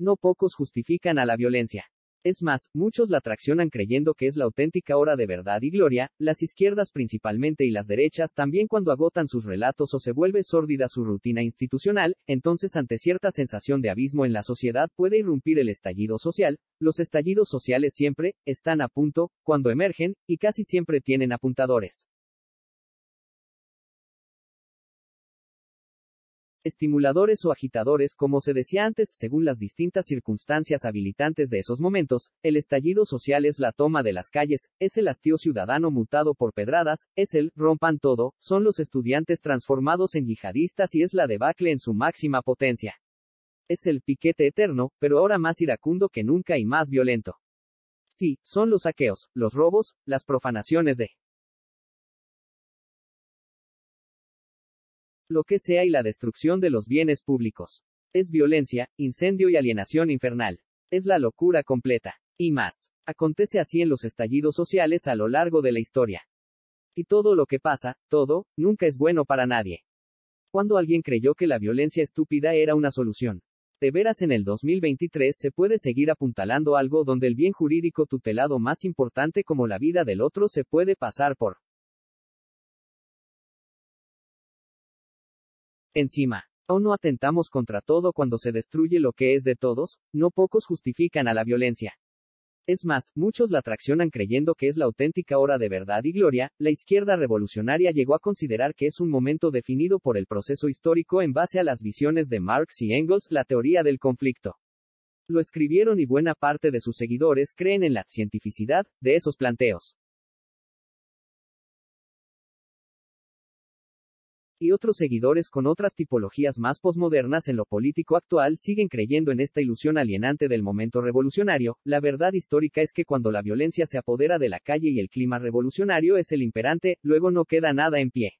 No pocos justifican a la violencia. Es más, muchos la traccionan creyendo que es la auténtica hora de verdad y gloria, las izquierdas principalmente y las derechas también cuando agotan sus relatos o se vuelve sórdida su rutina institucional, entonces ante cierta sensación de abismo en la sociedad puede irrumpir el estallido social, los estallidos sociales siempre, están a punto, cuando emergen, y casi siempre tienen apuntadores. estimuladores o agitadores, como se decía antes, según las distintas circunstancias habilitantes de esos momentos, el estallido social es la toma de las calles, es el hastío ciudadano mutado por pedradas, es el rompan todo, son los estudiantes transformados en yihadistas y es la debacle en su máxima potencia. Es el piquete eterno, pero ahora más iracundo que nunca y más violento. Sí, son los saqueos, los robos, las profanaciones de lo que sea y la destrucción de los bienes públicos. Es violencia, incendio y alienación infernal. Es la locura completa. Y más. Acontece así en los estallidos sociales a lo largo de la historia. Y todo lo que pasa, todo, nunca es bueno para nadie. Cuando alguien creyó que la violencia estúpida era una solución. De veras en el 2023 se puede seguir apuntalando algo donde el bien jurídico tutelado más importante como la vida del otro se puede pasar por Encima, ¿o no atentamos contra todo cuando se destruye lo que es de todos? No pocos justifican a la violencia. Es más, muchos la traccionan creyendo que es la auténtica hora de verdad y gloria, la izquierda revolucionaria llegó a considerar que es un momento definido por el proceso histórico en base a las visiones de Marx y Engels, la teoría del conflicto. Lo escribieron y buena parte de sus seguidores creen en la cientificidad de esos planteos. y otros seguidores con otras tipologías más posmodernas en lo político actual siguen creyendo en esta ilusión alienante del momento revolucionario, la verdad histórica es que cuando la violencia se apodera de la calle y el clima revolucionario es el imperante, luego no queda nada en pie.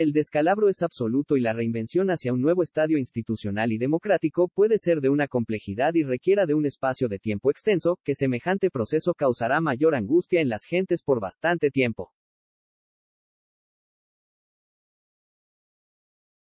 El descalabro es absoluto y la reinvención hacia un nuevo estadio institucional y democrático puede ser de una complejidad y requiera de un espacio de tiempo extenso, que semejante proceso causará mayor angustia en las gentes por bastante tiempo.